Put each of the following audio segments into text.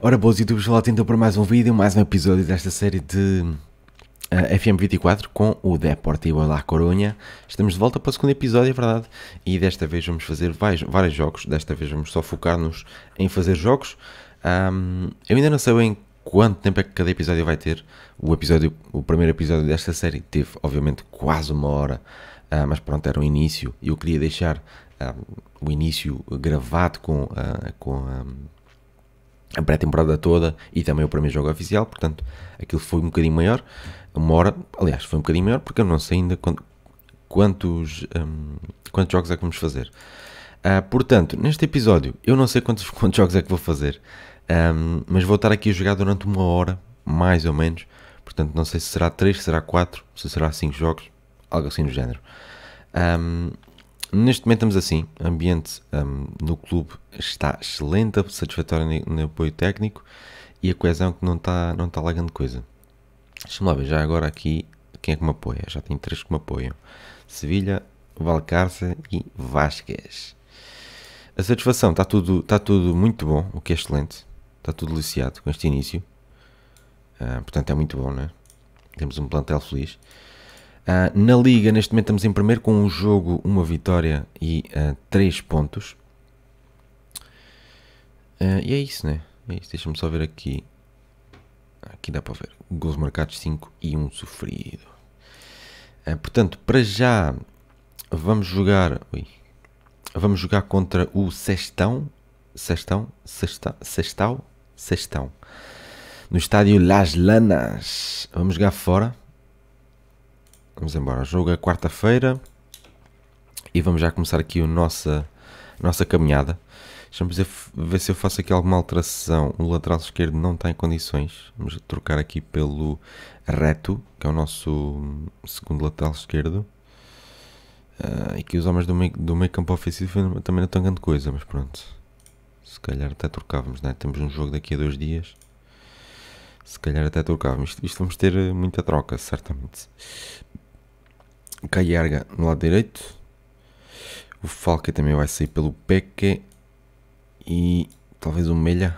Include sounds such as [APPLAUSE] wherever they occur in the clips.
Ora, boas YouTubers, volta então para mais um vídeo, mais um episódio desta série de uh, eh, FM24 com o Deportivo La Coruña. Estamos de volta para o segundo episódio, é verdade, e desta vez vamos fazer vários, vários jogos, desta vez vamos só focar-nos em fazer jogos. Um, eu ainda não sei bem quanto tempo é que cada episódio vai ter. O, episódio, o primeiro episódio desta série teve, obviamente, quase uma hora, uh, mas pronto, era o um início, e eu queria deixar um, o início gravado com, uh, com a pré-temporada toda e também o primeiro jogo oficial, portanto aquilo foi um bocadinho maior, uma hora, aliás, foi um bocadinho maior porque eu não sei ainda quantos, um, quantos jogos é que vamos fazer. Uh, portanto, neste episódio, eu não sei quantos, [LAUGHS] quantos jogos é que vou fazer, um, mas vou estar aqui a jogar durante uma hora, mais ou menos, portanto não sei se será 3, será 4, se será 5 jogos, algo assim do género. Um, neste momento estamos assim, ambiente um, no clube está excelente, satisfatório no, apoio técnico e a coesão que não está não está lá grande coisa. Deixa-me lá ver, já agora aqui, quem é que me apoia? Já tem três que me apoiam. Sevilha, Valcarce e Vasquez. A satisfação, está tudo, está tudo muito bom, o que é excelente. Está tudo deliciado com este início. Uh, portanto, é muito bom, né? Temos um plantel feliz. Uh, na Liga, neste momento, estamos em primeiro com um jogo, uma vitória e uh, três pontos. Uh, e é isso, né? É isso. Deixa-me só ver aqui. Aqui dá para ver. Gols marcados 5 e 1 um sofrido. Uh, portanto, para já vamos jogar. Ui, vamos jogar contra o Sestão. Sestão? Sestão? Sestão? Sestão. No estádio Las Lanas. Vamos jogar fora. Vamos embora. jogo é quarta-feira e vamos já começar aqui a nossa, nossa caminhada. Deixa-me ver se eu faço aqui alguma alteração. O lateral esquerdo não está em condições. Vamos trocar aqui pelo reto, que é o nosso hum, segundo lateral esquerdo. Uh, e que os homens do meio, do meio campo ofensivo também não estão grande coisa, mas pronto. Se calhar até trocávamos, né? Temos um jogo daqui a dois dias. Se calhar até trocávamos. Isto, isto vamos ter eh, muita troca, certamente. Caiarga no lado direito. O Falca também vai sair pelo Peque. E talvez o Melha.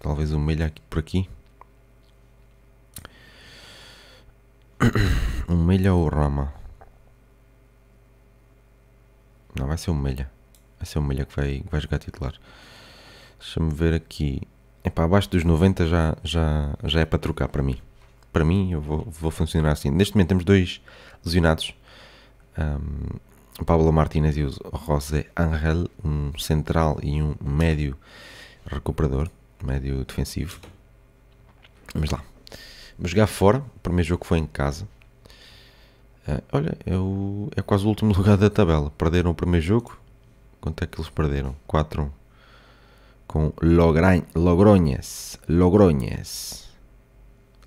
Talvez o Melha aqui por aqui. [COUGHS] O Melha ou o Rama? Não, vai ser o Melha. Vai ser o Melha que vai, que vai jogar titular. Deixa-me ver aqui. Epá, abaixo dos 90 já, já, já é para trocar para mim para mim, eu vou, vou funcionar assim. Neste momento temos dois lesionados, um, Pablo Martínez e o José Angel, um central e um médio recuperador, médio defensivo. Vamos lá. Vamos jogar fora, o primeiro jogo foi em casa. Uh, olha, é, o, é quase o último [LAUGHS] lugar da tabela. Perderam o primeiro jogo. Quanto é que eles perderam? 4-1 com Logran, Logroñes. Logroñes.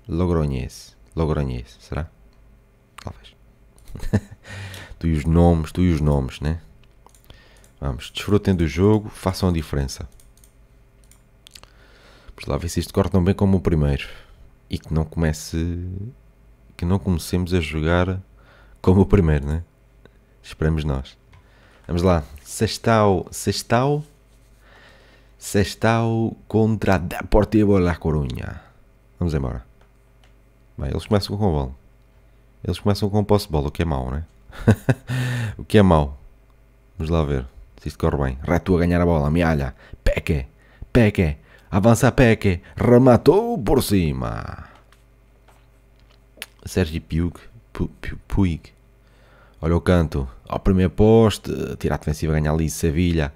Logroñés. Logroñés, será? Talvez. [LAUGHS] tu e os nomes, tu e os nomes, né? Vamos, desfrutem do jogo, façam a diferença. Vamos lá ver se isto corre tão bem como o primeiro. E que não comece. Que não comecemos a jogar como o primeiro, né? Esperamos nós. Vamos lá. Sextal. Sextal. Sextal contra Deportivo La Coruña. Vamos embora eles começam com bola. Eles começam com posse de bola, o que é mau, não é? [LAUGHS] o que é mau? Vamos lá ver se isto corre bem. Reto a ganhar a bola, mialha. Peque, peque, avança peque, rematou por cima. Sérgio Piug, Pu, Pu, Puig. Olha o canto, ao primeiro poste, tira a defensiva, ganha ali Sevilha.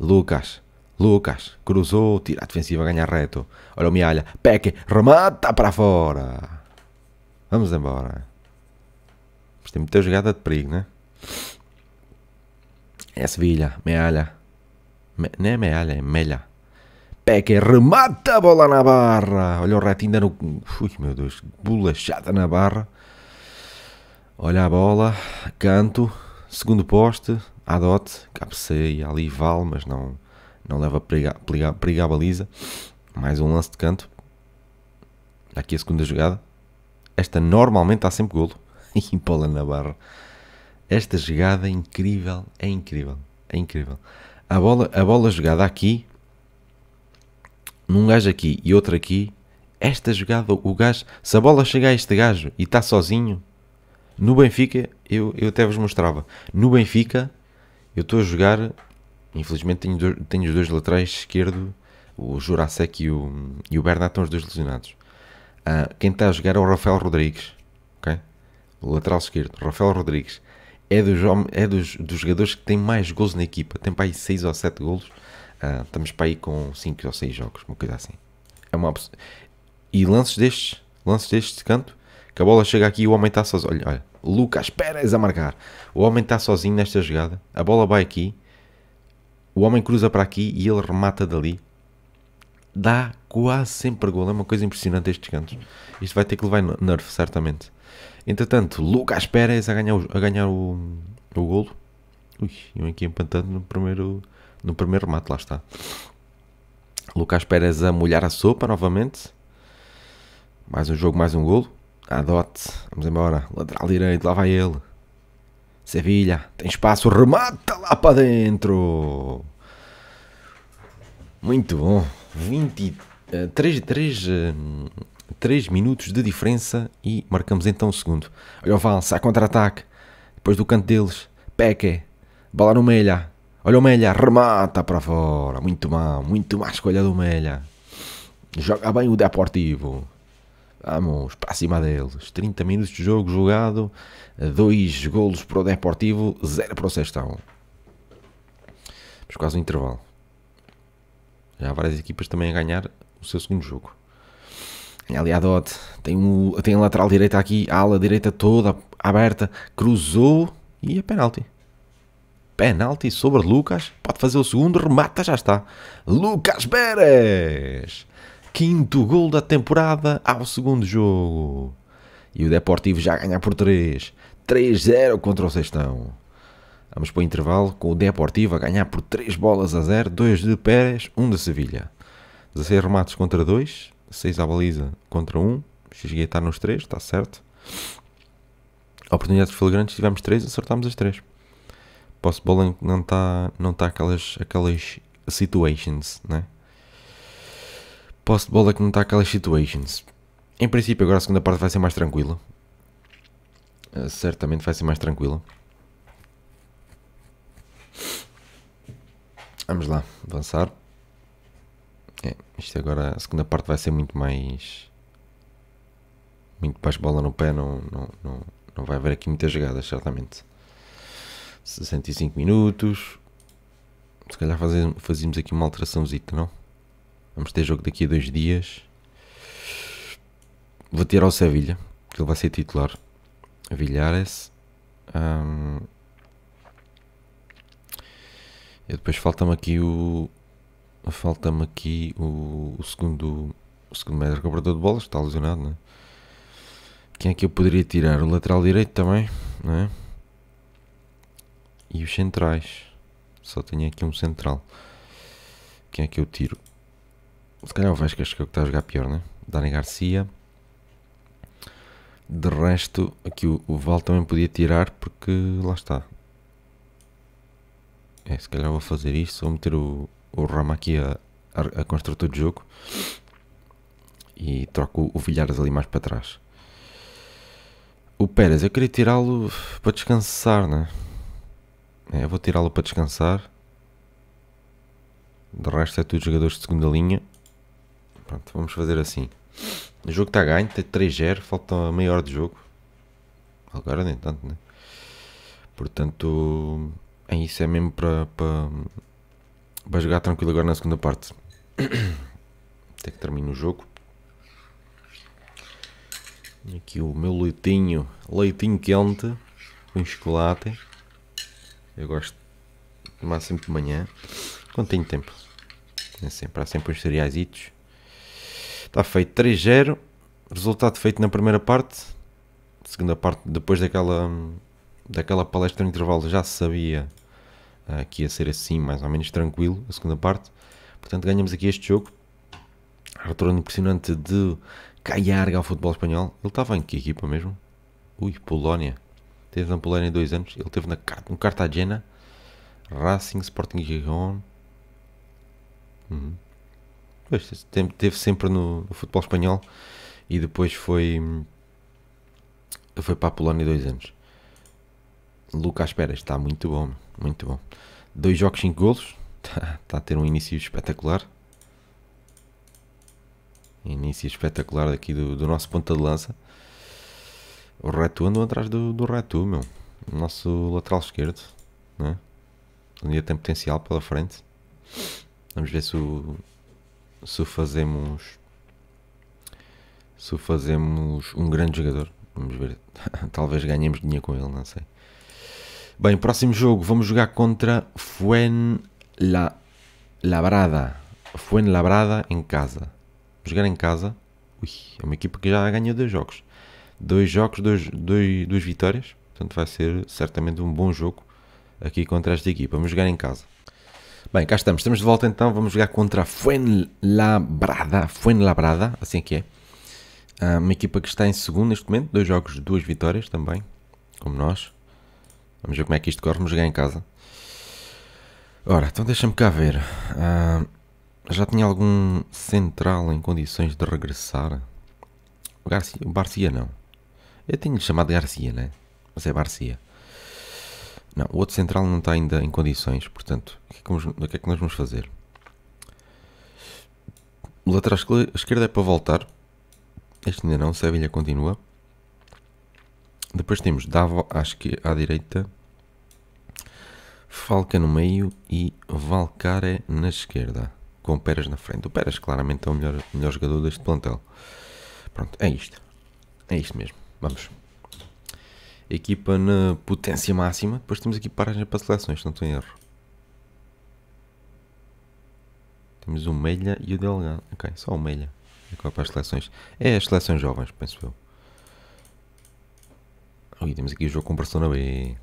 Lucas, Lucas, cruzou, tira a defensiva, ganha reto. Olha o Mialha, Peque, remata para fora. Vamos embora. Mas tem muita jogada de perigo, né? É Sevilha, Mealha. Me, não é Mealha, é Melha. Peca remata a bola na barra. Olha o ratinho dando. Ui, meu Deus, bolachada na barra. Olha a bola, canto, segundo poste, adote, cabeceia, ali vale, mas não, não leva perigo, perigo, perigo à baliza. Mais um lance de canto. Aqui a segunda jogada. Esta normalmente há sempre golo. [LAUGHS] E na barra Esta jogada é incrível, é incrível, é incrível. A bola, a bola jogada aqui, num gajo aqui e outro aqui, esta jogada, o gajo, se a bola chega a este gajo e está sozinho, no Benfica, eu, eu até vos mostrava, no Benfica, eu estou a jogar, infelizmente tenho, tenho os dois laterais esquerdo, o Jurasek e o, e o Bernat estão os dois lesionados. Ah, quem está a jogar é o Rafael Rodrigues, ok? o lateral esquerdo. Rafael Rodrigues é, dos, é dos, dos jogadores que tem mais gols na equipa. Tem para aí 6 ou 7 golos. Uh, estamos para aí com 5 ou 6 jogos, uma coisa assim. É uma E lances destes, lances destes de canto, que a bola chega aqui e o homem está sozinho. Olha, olha, Lucas Pérez a marcar. O homem está sozinho nesta jogada. A bola vai aqui. O homem cruza para aqui e ele remata dali. Dá quase sempre gol. É uma coisa impressionante estes cantos. Isto vai ter que levar nerf, certamente. Entretanto, Lucas Pérez a ganhar o, a ganhar o, o golo. Ui, eu aqui empantando no primeiro, no primeiro remate, lá está. Lucas Pérez a molhar a sopa novamente. Mais um jogo, mais um golo. Adote, vamos embora. Lateral direito, lá vai ele. Sevilha, tem espaço, remata lá para dentro. Muito bom. 20 3, 3, 3 minutos de diferença e marcamos então o segundo. Olha o Val, a contra-ataque, depois do canto deles, Peque, bola no Melha, olha o Melha, remata para fora, muito mal, muito má escolha do Melha. Joga bem o Deportivo. Vamos para cima deles. 30 minutos de jogo jogado, 2 eh, golos para o Deportivo, 0 para o Sextão. Mas quase um intervalo. Já há várias equipas também a ganhar o seu segundo jogo. Ali à tem, um, tem a lateral direita aqui, a ala direita toda aberta, cruzou e é penalti. Penalti sobre Lucas, pode fazer o segundo, remata, já está. Lucas Pérez! Quinto gol da temporada ao segundo jogo. E o Deportivo já ganha por 3. 3-0 contra o Sextão. Vamos para o intervalo com o Deportivo a ganhar por 3 bolas a 0, 2 de Pérez, 1 um de Sevilha. 16 remates contra 2, 6 à baliza contra 1. XG está nos 3, está certo. Oportunidades flagrantes, tivemos 3, acertámos as 3. Posso bola não está não tá aquelas, aquelas situations, né? Posso de bola que não está aquelas situations. Em princípio, agora a segunda parte vai ser mais tranquila. Eh, certamente vai ser mais tranquila. Vamos lá, avançar. É, isto agora, a segunda parte vai ser muito mais. Muito mais bola no pé, não, não, não, não vai haver aqui muitas jogadas, certamente. 65 minutos. Se calhar fazíamos fazemos aqui uma alteração, não? Vamos ter jogo daqui a dois dias. Vou tirar o Sevilha, que ele vai ser titular. Vilhares. Hum, e depois falta-me aqui o, falta-me aqui o, o, segundo o segundo melhor cobrador de bolas, está lesionado, é? Quem é que eu poderia tirar? O lateral direito também, não é? E os centrais. Só tenho aqui um central. Quem é que eu tiro? Se calhar o Vasco acho que é o que está a jogar pior, né? Dani Garcia. De resto, aqui o, o Val também podia tirar porque lá está. É, se calhar vou fazer isso, Vou meter o, o Rama aqui a, a, a jogo e troco o Vilhares ali mais para trás. O Pérez, eu queria tirá-lo para descansar, né? É, eu vou tirá-lo para descansar. De resto é tudo jogadores de segunda linha. Pronto, vamos fazer assim. O jogo está ganho, tem 3-0, falta meia hora de jogo. Agora nem tanto, né? Portanto, é isso, é mesmo para, para Vai jogar tranquilo agora na segunda parte. [COUGHS] Até que termine o jogo. Aqui o meu leitinho, leitinho quente, com chocolate. Eu gosto de tomar sempre de manhã, quando tenho tempo. É sempre, há sempre uns cereais. Está feito 3-0. Resultado feito na primeira parte. Segunda parte, depois daquela, daquela palestra no intervalo, já se sabia aqui ah, a ser assim, mais ou menos tranquilo, a segunda parte. Portanto, ganhamos aqui este jogo. Retorno impressionante de Caiarga ao futebol espanhol. Ele estava em que equipa mesmo? Ui, Polónia. Teve na Polónia dois anos. Ele teve na, no Cartagena, Racing, Sporting Gijón. Uhum. teve sempre no, no, futebol espanhol e depois foi, foi para a Polónia dois anos. Lucas Pérez está muito bom, muito bom. Dois jogos, cinco golos. Está [LAUGHS] tá a ter um início espetacular. Início espetacular aqui do, do nosso ponta de lança. O Retu andou atrás do, do Retu, meu. Nosso lateral esquerdo, né? Ainda tem potencial pela frente. Vamos ver se o, se fazemos se fazemos um grande jogador. Vamos ver. [LAUGHS] Talvez ganhemos dinheiro com ele, não sei. Bem, próximo jogo vamos jogar contra Fuenlabrada. Fuenlabrada em casa. Vou jogar em casa. Ui, é uma equipa que já ganhou dois jogos. Dois jogos, dois, dois, duas vitórias. Portanto, vai ser certamente um bom jogo aqui contra esta equipa. Vamos jogar em casa. Bem, cá estamos. Estamos de volta então. Vamos jogar contra Fuenlabrada. Fuenlabrada, assim que é. Ah, uma equipa que está em segundo neste momento. Dois jogos, duas vitórias também. Como nós. Vamos ver como é que isto corre. Vamos jogar em casa. Ora, então deixa-me cá ver. Ah, já tinha algum central em condições de regressar? O, Garcia, o Barcia não. Eu tenho lhe chamado Garcia, né? Mas é Barcia. Não, o outro central não está ainda em condições. Portanto, o que é que, vamos, o que, é que nós vamos fazer? O lateral esquerdo é para voltar. Este ainda não. Sevilha continua. Depois temos Davo, acho que à direita, Falca no meio e Valcare na esquerda, com o na frente. O Peras claramente é o melhor, melhor jogador deste plantel. Pronto, é isto. É isto mesmo. Vamos. Equipa na potência máxima. Depois temos aqui paragem para seleções, se não estou em erro. Temos o Melha e o Delgado. Ok, só o Melha. É para as seleções. É as seleções jovens, penso eu. Ui, temos aqui o jogo com o Barcelona B.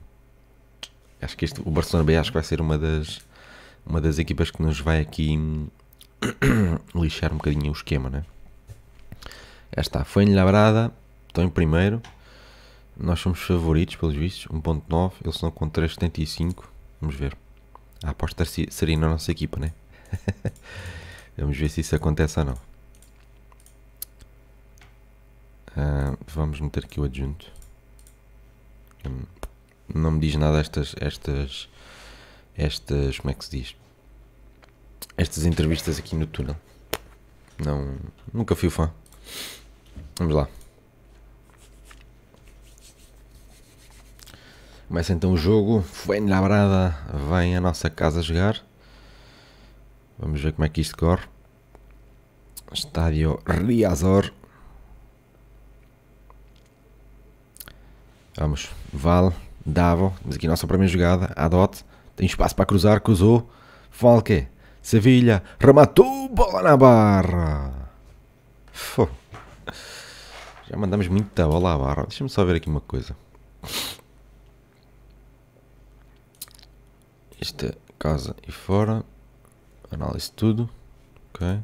Acho que este, o Barcelona B acho que vai ser uma das, uma das equipas que nos vai aqui [COUGHS] lixar um bocadinho o esquema, né? Já está, foi em Labrada, estão em primeiro. Nós somos favoritos, pelos vistos, 1.9, eles são com 3.75. Vamos ver. A aposta seria na nossa equipa, né? [LAUGHS] vamos ver se isso acontece ou não. Uh, vamos meter aqui o adjunto não me diz nada estas, estas, estas, como é que se diz? Estas entrevistas aqui no túnel. Não, nunca fui fã. Vamos lá. Começa então o jogo. Foi brada Vem a nossa casa jogar. Vamos ver como é que isto corre. Estádio Riazor. Vamos, Val, Davo, mas aqui nossa é primeira jogada, Adote, tem espaço para cruzar, cruzou, Falque, Sevilha, rematou, bola na barra. Fô. Já mandamos muita bola à barra. Deixa-me só ver aqui uma coisa. Isto é casa e fora. Análise tudo. Ok.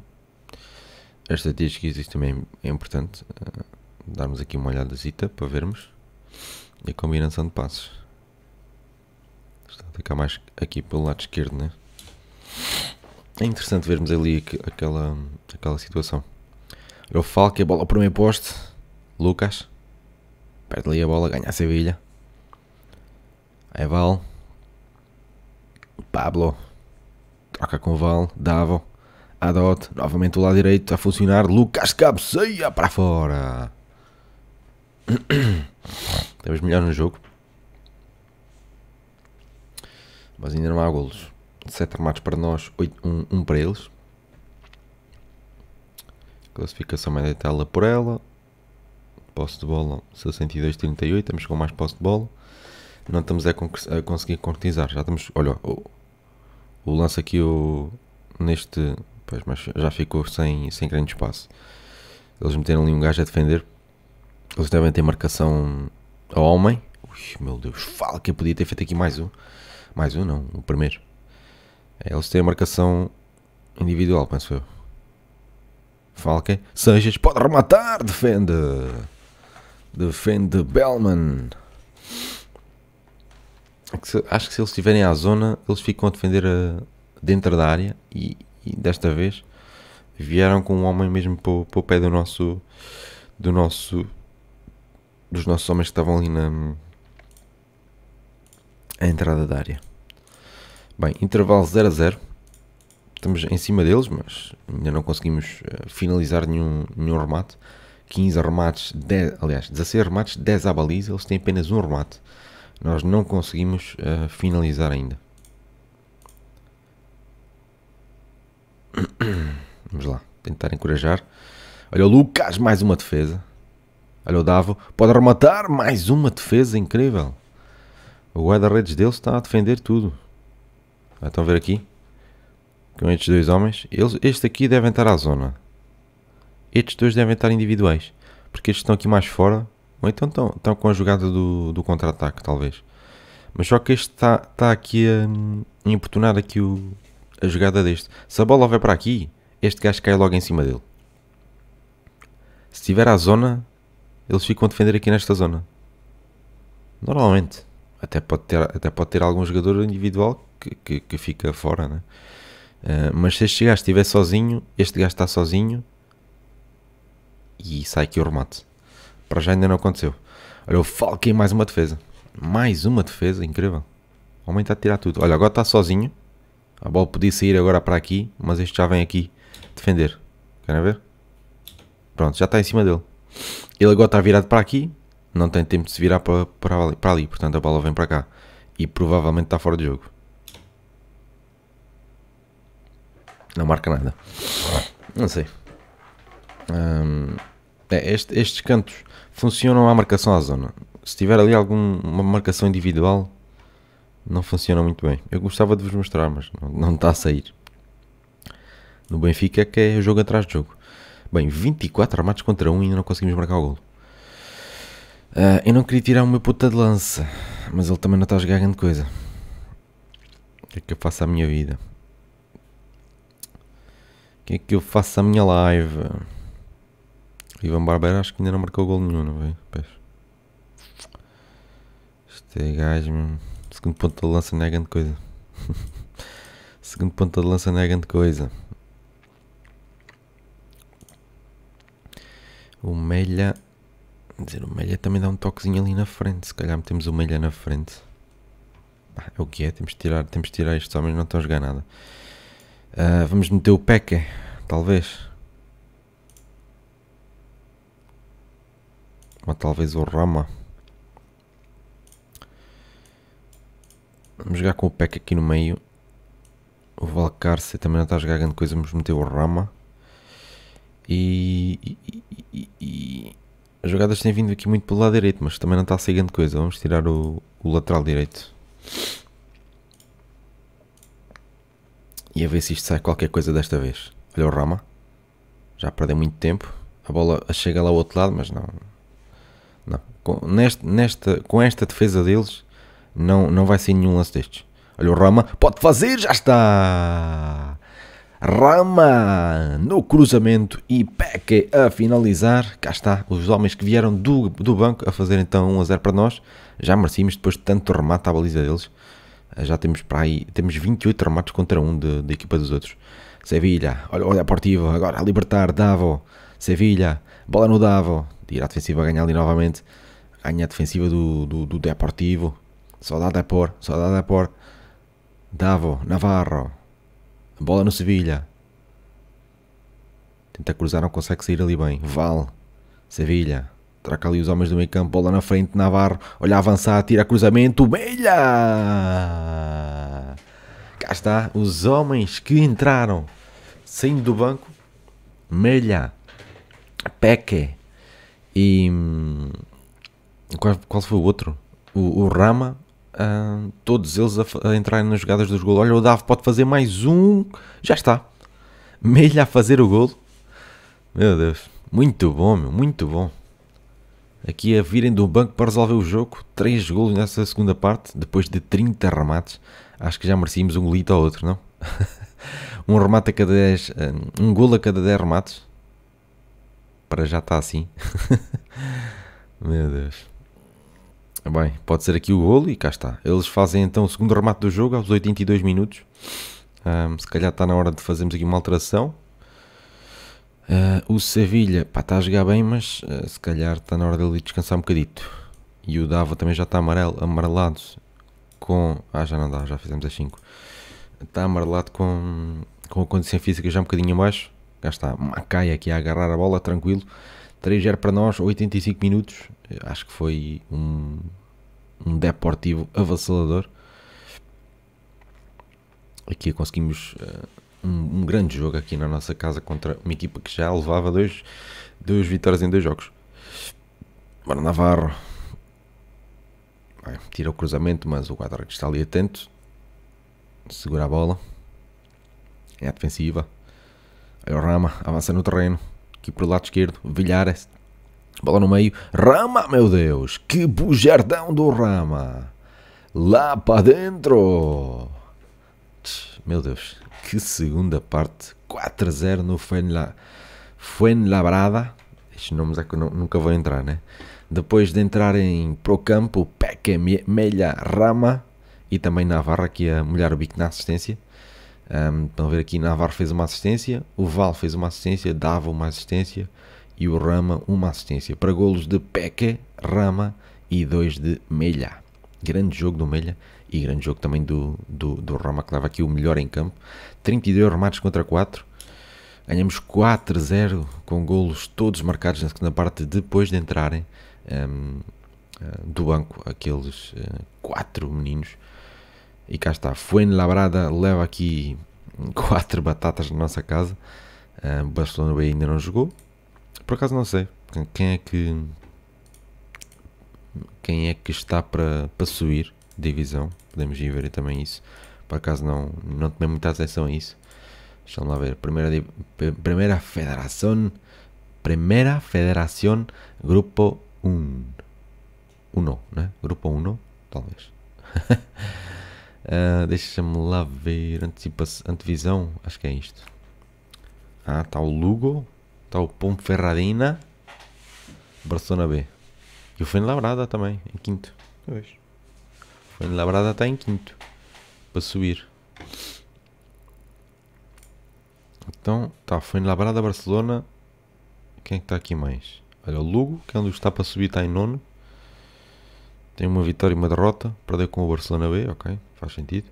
Esta que existe também é importante. Uh, darmos aqui uma olhadazita para vermos. E a combinação de passos. Está a ficar mais aqui pelo lado esquerdo, né? É interessante vermos ali aquela, aquela situação. Eu falo que a bola para o primeiro poste. Lucas. Perde ali a bola, ganha a Sevilha. Aí é Val. Pablo. Troca com o Val. Davo. Adot. Novamente o lado direito a funcionar. Lucas cabeceia para fora. Estamos [CLEARS THROAT] melhor no jogo. Mas ainda não há golos. 7 remates para nós, 8, 1, 1 para eles. Classificação média tela por ela. Posse de bola 62-38. Estamos com mais posse de bola. Não estamos a, a conseguir concretizar. Já estamos. Olha, o, o lance aqui o, neste. Pois, mas já ficou sem, sem grande espaço. Eles meteram ali um gajo a defender eles devem ter marcação a homem. Ui, meu Deus, fala que eu podia ter feito aqui mais um. Mais um, não, o primeiro. É, eles têm a marcação individual, penso eu. Falca, é. Sanches pode rematar, defende. Defende Bellman. É acho que se eles estiverem à zona, eles ficam a defender a, eh, dentro da área e, e, desta vez vieram com um homem mesmo para o, para o pé do nosso do nosso dos nossos homens que estavam ali na a entrada da área. Bem, intervalo 0 a 0. Estamos em cima deles, mas ainda não conseguimos eh, finalizar nenhum, nenhum remate. 15 remates, 10, aliás, 16 remates, 10 à baliza. Eles têm apenas um remate. Nós não conseguimos uh, finalizar ainda. [COUGHS] Vamos lá, tentar encorajar. Olha o Lucas, mais uma defesa. Olha o Davo, pode rematar, mais uma defesa incrível. O guarda-redes dele está a defender tudo. Ah, estão a ver aqui? Com estes dois homens, eles, este aqui devem estar à zona. Estes dois devem estar individuais. Porque estes estão aqui mais fora. Ou então estão, estão com a jogada do, do contra-ataque, talvez. Mas só que este está, está aqui a hum, importunar aqui o, a jogada deste. Se a bola vai para aqui, este gajo cai logo em cima dele. Se tiver à zona, eles ficam a defender aqui nesta zona. Normalmente. Até pode ter, até pode ter algum jogador individual que, que, que fica fora, né? Uh, mas se este gajo estiver sozinho, este gajo está sozinho e sai aqui o remate. Para já ainda não aconteceu. Olha, o Falcão mais uma defesa. Mais uma defesa, incrível. O homem está a tirar tudo. Olha, agora está sozinho. A bola podia sair agora para aqui, mas este já vem aqui defender. Querem ver? Pronto, já está em cima dele. Ele agora está virado para aqui, não tem tempo de se virar para, para, ali, para ali, portanto a bola vem para cá. E provavelmente está fora de jogo. Não marca nada. Não sei. é, este, estes cantos funcionam à marcação à zona. Se tiver ali alguma marcação individual, não funciona muito bem. Eu gostava de vos mostrar, mas não, não está a sair. No Benfica é que é jogo atrás de jogo. Bem, 24 armados contra 1 e ainda não conseguimos marcar o golo. Uh, eu não queria tirar o meu puta de lança, mas ele também não está a jogar grande coisa. O que é que eu faço à minha vida? O que é que eu faço à minha live? Ivan Barbera acho que ainda não marcou gol nenhum, não vem. Este é gajo mesmo. Segundo ponto de lança não é grande coisa. [LAUGHS] Segundo ponto de lança não é grande coisa. O Melha. dizer, o Melha também dá um toquezinho ali na frente. Se calhar metemos o Melha na frente. é o que é, temos de tirar, temos de tirar estes homens, não estão a jogar nada. Uh, vamos meter o Peca, talvez. Ou talvez o Rama. Vamos jogar com o Peca aqui no meio. O Valcarce também não está a jogar grande coisa, vamos meter o Rama. E, e, e, as jogadas têm vindo aqui muito pelo lado direito, mas também não está a sair grande coisa. Vamos tirar o, o lateral direito. E a ver se isto sai qualquer coisa desta vez. Olha o Rama. Já perdeu muito tempo. A bola chega lá ao outro lado, mas não. não. Com, neste, nesta, com esta defesa deles, não, não vai ser nenhum lance destes. Olha o Rama. Pode fazer, já está! Rama no cruzamento e Peque a finalizar. Cá está, os homens que vieram do, do banco a fazer então 1 a 0 para nós. Já merecíamos depois de tanto remate à baliza deles. Eh, já temos para aí, temos 28 remates contra um da equipa dos outros. Sevilha, olha, olha a Portiva, agora a libertar, Davo, Sevilha, bola no Davo, tira a defensiva, ganhar ali novamente, ganha a defensiva do, do, do Deportivo, saudade é por, saudade é por, Davo, Navarro, Bola no Sevilha. Tenta cruzar, não consegue sair ali bem. Val. Sevilha. Traca ali os homens do meio campo. Bola na frente. Navarro. Olha avançar. Tira cruzamento. Melha! Cá está. Os homens que entraram. Saindo do banco. Melha. Peque. E. Hum, qual, qual foi o outro? O, o Rama todos eles a, a, entrarem nas jogadas dos golos. Olha, o Davo pode fazer mais um. Já está. Melha a fazer o golo. Meu Deus. Muito bom, meu. Muito bom. Aqui a virem do banco para resolver o jogo. 3 golos nessa segunda parte. Depois de 30 remates. Acho que já merecíamos um golito ou outro, não? [LAUGHS] um remate a cada 10. Um golo a cada 10 remates. Para já está assim. [LAUGHS] meu Deus. Tá bem, pode ser aqui o golo e cá está. Eles fazem então o segundo remate do jogo aos 82 minutos. Um, se calhar está na hora de fazermos aqui uma alteração. Uh, o Sevilha pá, está a jogar bem, mas uh, se calhar está na hora dele descansar um bocadito. E o Dava também já está amarelo, amarelado com. Ah, já não dá, já fizemos as 5. Está amarelado com, com a condição física já um bocadinho abaixo. Cá está, Macaia aqui a agarrar a bola, tranquilo. 3-0 para nós, 85 minutos acho que foi um, um deportivo avassalador. Aqui conseguimos uh, um, um, grande jogo aqui na nossa casa contra uma equipa que já levava dois, dois vitórias em dois jogos. Bora Navarro. Vai, tira o cruzamento, mas o Quadrado está ali atento. Segura a bola. É a defensiva. Aí o Rama avança no terreno. Aqui para o lado esquerdo. Vilhares Bola no meio. Rama, meu Deus! Que bujardão do Rama! Lá para dentro! Meu Deus, que segunda parte. 4 a 0 no Fuenla, Fuenlabrada. Estes nomes é que eu nunca vou entrar, né? Depois de entrar para o campo, Peque, Melha, Rama e também Navarra, aqui é a molhar o bico na assistência. Um, estão a ver aqui, Navarro fez uma assistência, o Val fez uma assistência, Dava uma assistência, e o Rama uma assistência para golos de Peque, Rama e dois de Melha. Grande jogo do Melha e grande jogo também do, do, do Rama, que estava aqui o melhor em campo. 32 remates contra 4. Ganhamos 4-0 com golos todos marcados na segunda parte depois de entrarem um, eh, do banco aqueles uh, quatro meninos. E cá está, Fuenlabrada leva aqui [LAUGHS] quatro batatas na nossa casa. Uh, Barcelona B ainda não jogou, por acaso não sei quem é que quem é que está para, para subir divisão. Podemos ir ver também isso. Por acaso não, não tomei muita atenção a isso. Deixa-me lá ver. Primeira, primeira Federação. Primeira Federação Grupo 1. 1 né? Grupo 1, talvez. uh, [LAUGHS] Deixa-me lá ver. Antecipação, antevisão, acho que é isto. Ah, está o Lugo, Está o Ponferradina, Barcelona B. E o Fuenlabrada também, em quinto. Pois. O Fuenlabrada está em quinto. Para subir. Então, tá, Fuenlabrada, Barcelona. Quem é que está aqui mais? Olha, o Lugo, que é onde está para subir, está em nono. Tem uma vitória e uma derrota. Perdeu com o Barcelona B, ok, faz sentido.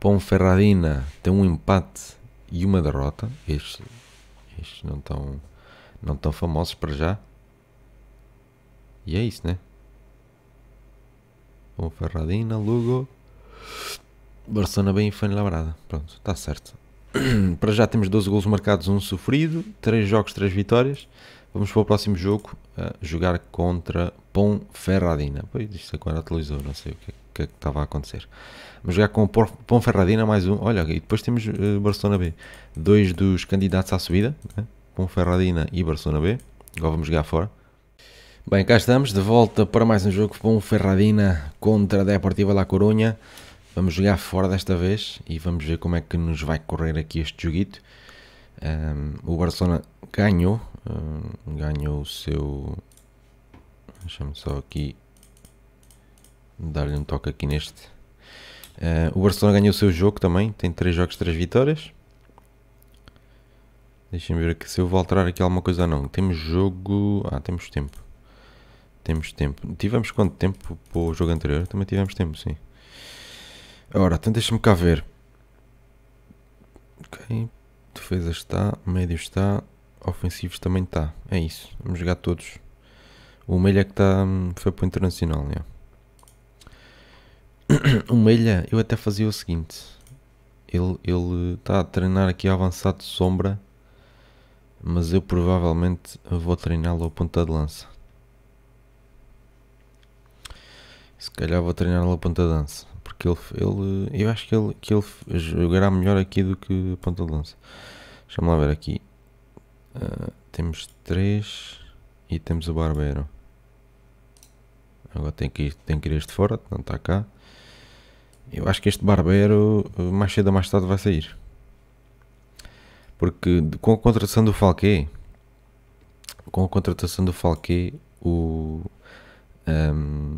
Ponferradina tem um empate e uma derrota. Este estes não estão não tão famosos para já. E é isso, né? o Ferradina, Lugo, Barcelona bem foi labrada. Pronto, está certo. [CLEARS THROAT] para já temos 12 gols marcados, um sofrido, 3 jogos, 3 vitórias. Vamos para o próximo jogo, a jogar contra Ponferradina. Pois isto agora atualizou, não sei o que, é, que é que estava a acontecer. Vamos jogar com Ponferradina mais um. Olha, e depois temos uh, Barcelona B. Dois dos candidatos à subida, né? Ponferradina e Barcelona B. Agora vamos jogar fora. Bem, cá estamos, de volta para mais um jogo Ponferradina contra a Deportiva La Coruña. Vamos jogar fora desta vez e vamos ver como é que nos vai correr aqui este joguito. Um, o Barcelona ganhou ganhou o seu. Deixa-me só aqui dar-lhe um toque aqui neste. Uh, o Barcelona ganhou o seu jogo também, tem 3 jogos, 3 vitórias. Deixem-me ver aqui se eu vou alterar aqui alguma coisa ou não. Temos jogo. Ah, temos tempo. Temos tempo. Tivemos quanto tempo para o jogo anterior? Também tivemos tempo, sim. Ora, então deixa-me cá ver. Ok. Defesa está, médio está, ofensivos também está. É isso. Vamos jogar todos. O Melha que está. Hum, foi para [COUGHS] o Internacional. Yeah. o Melha, eu até fazia o seguinte. Ele, ele está a treinar aqui avançado de sombra. Mas eu provavelmente vou treiná-lo a ponta de lança. Se calhar vou treiná-lo a ponta de lança. Porque ele, ele, eu acho que ele, que ele jogará melhor aqui do que ponta de lança. Deixa-me lá ver aqui. Ah, temos três e temos o barbeiro. Agora tem que, ir, tem que ir este fora, não está cá. Eu acho que este barbeiro, ah, mais cedo ou mais tarde, vai sair. Porque com a contratação do Falquê, com a contratação do Falquê, o. Um,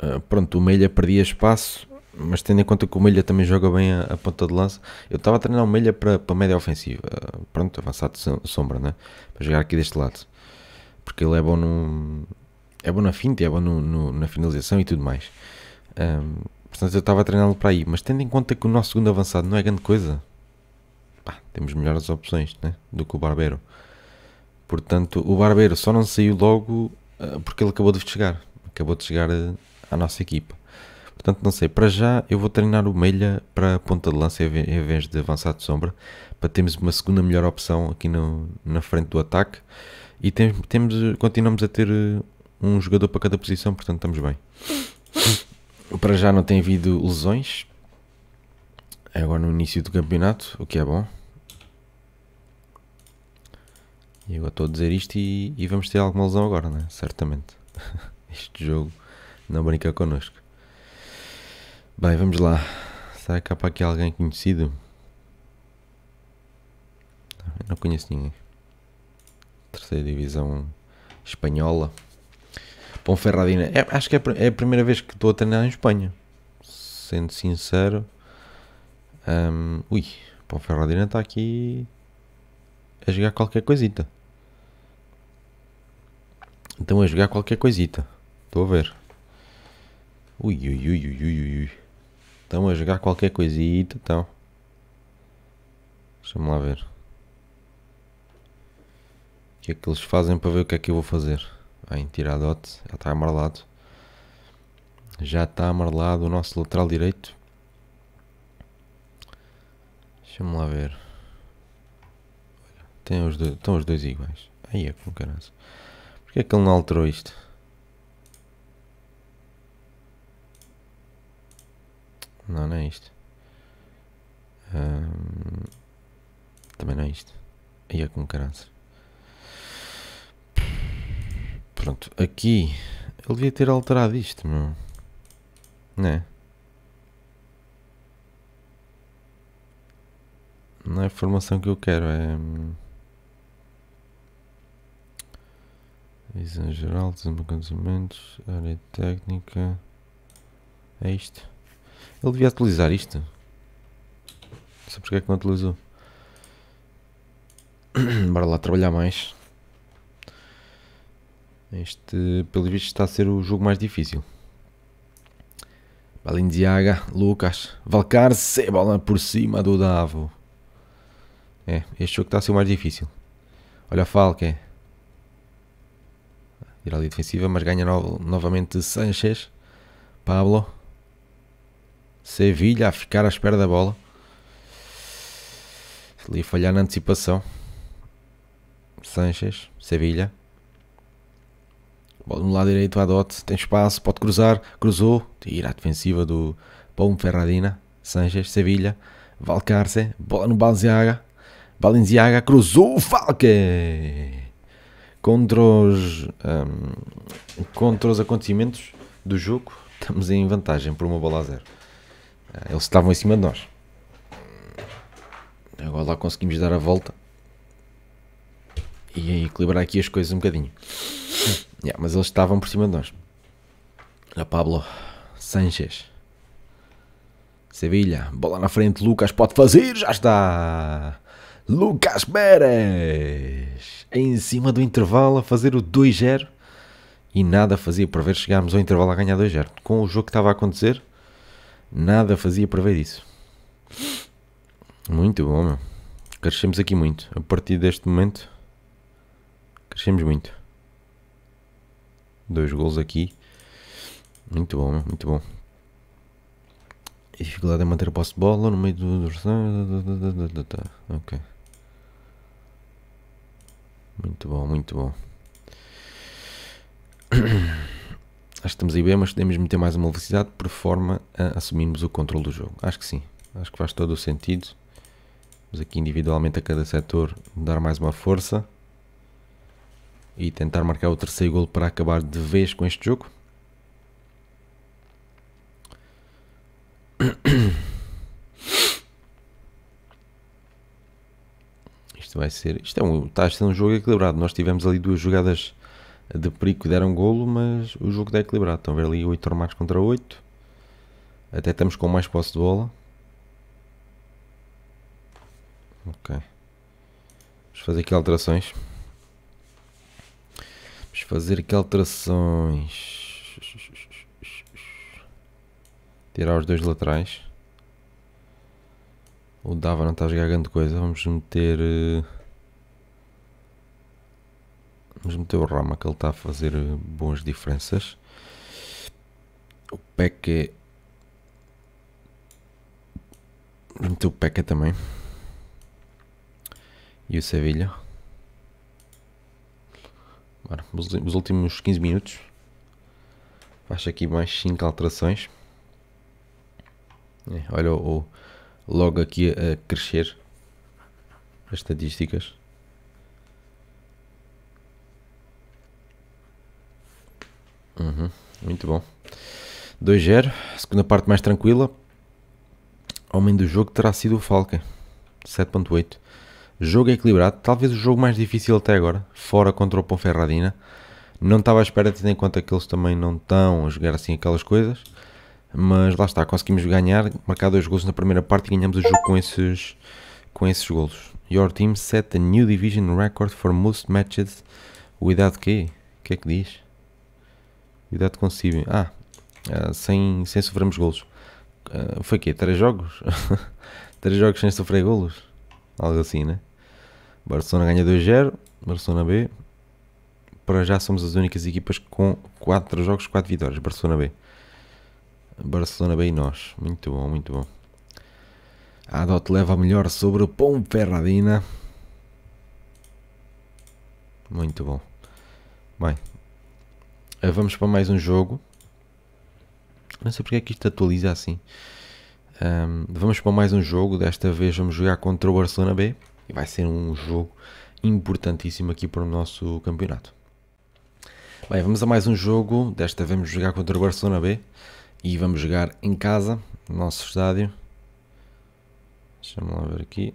ah, pronto, o Melha perdia espaço mas tendo em conta que o Milha também joga bem a, a ponta de lança, eu estava a treinar o Milha para, a média ofensiva, eh, pronto, avançado sombra, né? para jogar aqui deste lado, porque ele é bom no, é bom na finta, é bom no, no, na finalização e tudo mais. Um, portanto, eu estava a treiná-lo para aí, mas tendo em conta que o nosso segundo avançado não é grande coisa, pá, temos melhores opções né? do que o Barbeiro. Portanto, o Barbeiro só não saiu logo uh, porque ele acabou de chegar, acabou de chegar uh, à nossa equipa. Portanto, não sei, para já eu vou treinar o Meilha para a ponta de lança em vez de avançar de sombra, para termos uma segunda melhor opção aqui no, na frente do ataque. E temos, continuamos a ter eh, um jogador para cada posição, portanto estamos bem. [COUGHS] Para já não tem havido lesões, é agora no início do campeonato, o que é bom. E agora estou a dizer isto e, e vamos ter alguma lesão agora, né? certamente. [LAUGHS] Este jogo não brinca connosco. Bem, vamos lá. Será que há para aqui alguém conhecido? Não conheço ninguém. Terceira divisão espanhola. Ponferradina. É, acho que é a é primeira vez que estou a treinar em Espanha. Sendo sincero. Um, ui, Ponferradina está aqui a jogar qualquer coisita. Estão a jogar qualquer coisita. Estou a ver. Ui, ui, ui, ui, ui, ui. Estão a jogar qualquer coisita, então. Deixa-me lá ver. O que é que eles fazem para ver o que é que eu vou fazer? A dot. já está amarelado. Já está amarelado o nosso lateral direito. Deixa-me lá ver. Tem os dois, estão os dois iguais. Aí é com caralho. Porquê é que ele não alterou isto? Não, não é isto. também não é isto. Aí é com caráter. Pronto, aqui. Ele devia ter alterado isto, meu. Né? Não é a formação que eu quero, é. Visão hum, geral, desenvolvimentos, área técnica. É isto. Ele devia utilizar isto. Não sei porque é que não utilizou. [CLEARS THROAT] Bora lá trabalhar mais. Este, pelo visto, está a ser o jogo mais difícil. Balindiaga, Lucas, Valcarce, bola por cima do Davo. É, este jogo está a ser o mais difícil. Olha a Falke. Tira ali defensiva, mas ganha no novamente Sanchez. Pablo. Sevilha a ficar à espera da bola. Se lhe falhar na antecipação. Sanches, Sevilha. Bola no lado direito, Adote, tem espaço, pode cruzar, cruzou, tira a defensiva do Pão Ferradina, Sanches, Sevilha, Valcarce, bola no Balziaga, Balenciaga, cruzou, Falque! Contra os, um, contra os acontecimentos do jogo, estamos em vantagem por uma bola a zero. É, eles estavam em cima de nós. Agora lá conseguimos dar a volta e equilibrar aqui as coisas um bocadinho. Yeah, mas eles estavam por cima de nós. A Pablo Sanchez. Sevilha, bola na frente, Lucas pode fazer, já está! Lucas Pérez! Em cima do intervalo a fazer o 2-0 e nada fazia para ver chegarmos ao intervalo a ganhar 2-0. Com o jogo que estava a acontecer, Nada fazia prever isso. Muito bom, meu. Crescemos aqui muito. A partir deste momento, crescemos muito. Dois gols aqui. Muito bom, meu. muito bom. E dificuldade é manter a posse de bola no meio do. Ok. Muito bom, muito bom acho que estamos aí bem, mas podemos meter mais uma velocidade por forma a assumirmos o controle do jogo. Acho que sim, acho que faz todo o sentido. Vamos aqui individualmente a cada setor dar mais uma força e tentar marcar o terceiro gol para acabar de vez com este jogo. [COUGHS] Isto vai ser. Isto é um, está a ser um jogo equilibrado. Nós tivemos ali duas jogadas de perigo deram golo, mas o jogo está equilibrado. Estão a ver ali 8 remates contra 8. Até estamos com mais posse de bola. Ok. Vamos fazer aqui alterações. Vamos fazer aqui alterações. Tirar os dois laterais. O Dava não está a jogar grande coisa. Vamos meter. Uh vamos meter o Rama que ele está a fazer eh, boas diferenças. O Peque. Vamos meter o Peque também. E o Sevilha. Bora, os últimos 15 minutos. Faço aqui mais 5 alterações. É, olha o, o, logo aqui a crescer as estatísticas. Uhum, muito bom. 2-0, segunda parte mais tranquila. Homem do jogo terá sido o Falca 7.8. Jogo equilibrado, talvez o jogo mais difícil até agora, fora contra o Ponferradina. Não estava à espera, tendo em conta que eles também não estão a jogar assim aquelas coisas. Mas lá está, conseguimos ganhar, marcar dois gols na primeira parte e ganhamos o jogo com esses, com esses golos. Your team set a new division record for most matches without que O que é que diz? Cuidado com Sibin. Ah, sem, sem sofrermos golos. Uh, foi quê? 3 jogos? 3 [LAUGHS] jogos sem sofrer golos? Algo assim, né? Barcelona ganha 2-0. Barcelona B. Para já somos as únicas equipas com 4 jogos, 4 vitórias. Barcelona B. Barcelona B e nós. Muito bom, muito bom. A Dot leva a melhor sobre o Ferradina. Muito bom. Bem, ah, vamos para mais um jogo. Não sei porque é que isto atualiza assim. Um, vamos para mais um jogo. Desta vez vamos jogar contra o Barcelona B. E vai ser um jogo importantíssimo aqui para o nosso campeonato. Bem, vamos a mais um jogo. Desta vez vamos jogar contra o Barcelona B. E vamos jogar em casa, no nosso estádio. Deixa-me lá ver aqui.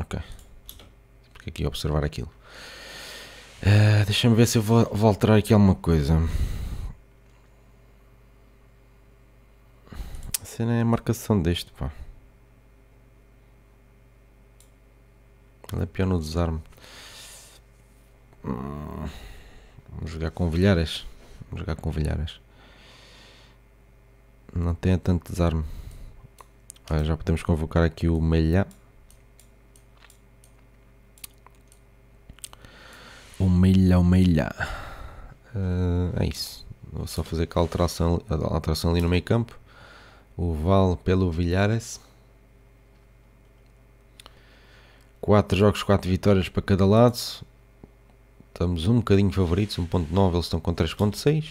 Ok. Porque aqui observar aquilo. Uh, Deixa-me ver se eu vou, vou alterar aqui alguma coisa. A cena é a marcação deste, pá. Ele é pior no desarme. Hum, vamos jogar com vilhares. Vamos jogar com vilhares. Não tenha tanto desarme. Olha, já podemos convocar aqui o Melhar. Uma ilha, Uh, ah, é isso. Vou só fazer aquela alteração, alteração ali no meio campo. O Val pelo Vilhares. 4 jogos, 4 vitórias para cada lado. Estamos um bocadinho favoritos, 1.9, eles estão com 3.6.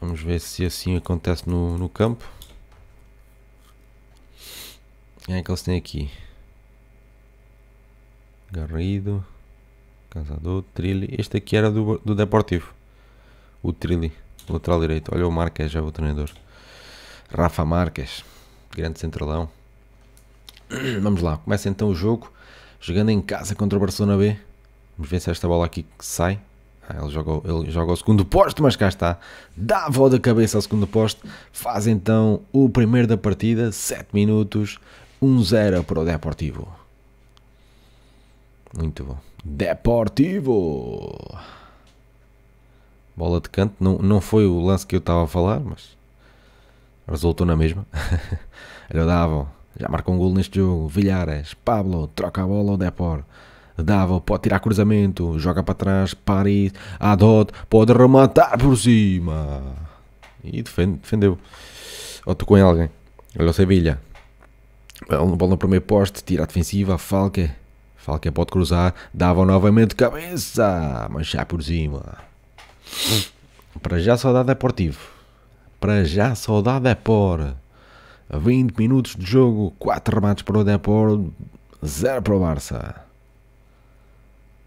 Vamos ver se assim acontece no, no campo. Quem é que eles têm aqui? Garrido, Casador, Trilli. Este aqui era do, do Deportivo. O Trilli, lateral direito. Olha o Marques, já é o treinador. Rafa Marques, grande centralão. [CLEARS THROAT] Vamos lá, começa então o jogo. Jogando em casa contra o Barcelona B. Vamos ver se esta bola aqui sai. Ah, ele, joga, ele joga ao segundo posto, mas cá está. Dá a volta da cabeça ao segundo posto. Faz então o primeiro da partida. 7 minutos. 1-0 para o Deportivo. Muito bom. Deportivo! Bola de canto. Não, não foi o lance que eu estava a falar, mas resultou na mesma. [LAUGHS] Olha o Davo. Já marcou um gol neste jogo. Vilhares. Pablo. Troca a bola ao Deport, Davo pode tirar cruzamento. Joga para trás. Paris. Adot. Pode rematar por cima. E defende, defendeu. Ou tocou em alguém. Olha o Sevilha. Bola no primeiro poste. Tira a defensiva. falque Falcão é pode cruzar, dava novamente cabeça, mas já por cima. Para já saudade é portivo. Para já saudade é por. 20 minutos de jogo, 4 remates para o Depor, 0 para o Barça.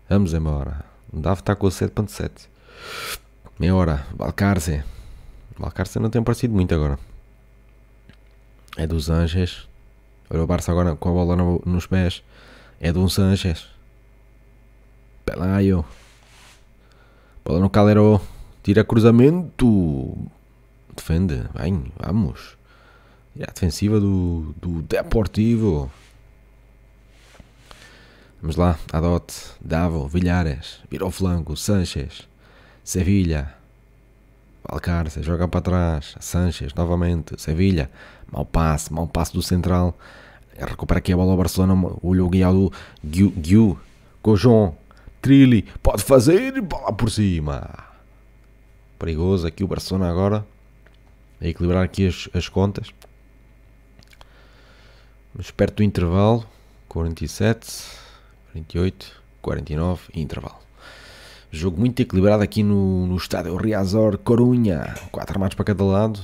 Vamos embora. Dava estar tá com o 7.7. Meia hora. Valcarce. Valcarce não tem parecido muito agora. É dos Anjos. Olha o Barça agora com a bola no, nos pés. É Edwin Sanchez. Pelayo. Bola no Calero. Tira cruzamento. Defende. Bem, vamos. E a defensiva do, do Deportivo. Vamos lá. Adote. Davo. Vilhares. Vira o flanco. Sanchez. Sevilha. Valcarce. Joga para trás. Sanchez novamente. Sevilha. Mau passe. Mau passe do central. É recupera aqui a bola ao Barcelona, olhou o guiado Guiu, Guiu, Cojon, Trilli, pode fazer e bola por cima. Perigoso aqui o Barcelona agora, a equilibrar aqui as, as contas. Mas perto do intervalo, 47, 48, 49, intervalo. Jogo muito equilibrado aqui no, no estádio Riazor Corunha. 4 armados para cada lado,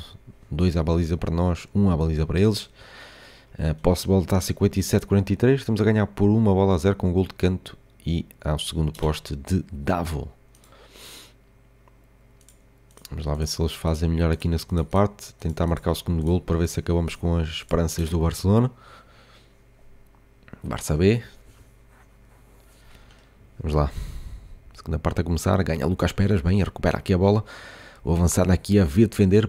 2 à baliza para nós, 1 um à baliza para eles. Eh, posse de bola está a 57-43. Estamos a ganhar por uma bola a zero com um gol de canto e ao segundo poste de Davo. Vamos lá ver se eles fazem melhor aqui na segunda parte. Tentar marcar o segundo gol para ver se acabamos com as esperanças do Barcelona. Barça B. Vamos lá. Segunda parte a começar. Ganha Lucas Peras. Bem, recupera aqui a bola. O avançado aqui a vir defender.